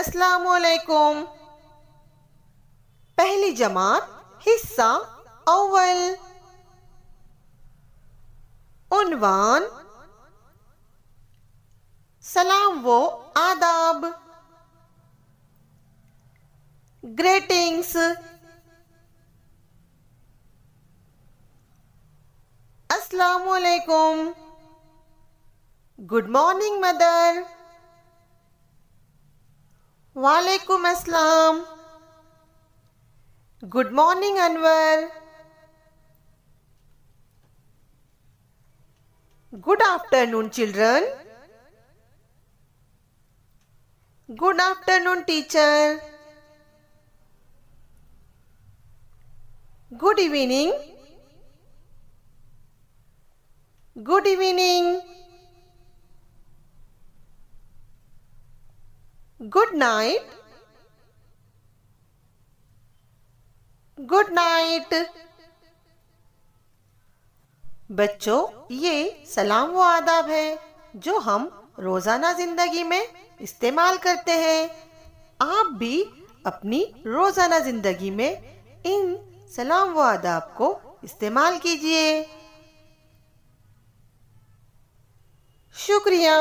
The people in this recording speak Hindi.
अस्सलाम पहली जमात हिस्सा अव्वल उनवान सलाम वो आदाब ग्रेटिंग्स अस्सलाम गुड मॉर्निंग मदर वालेकुम अस्सलाम good morning Anwar good afternoon children good afternoon teacher good evening good evening good night good night बच्चों ये सलाम व आदाब है जो हम रोजाना जिंदगी में इस्तेमाल करते हैं आप भी अपनी रोजाना जिंदगी में इन सलाम व आदाब को इस्तेमाल कीजिए शुक्रिया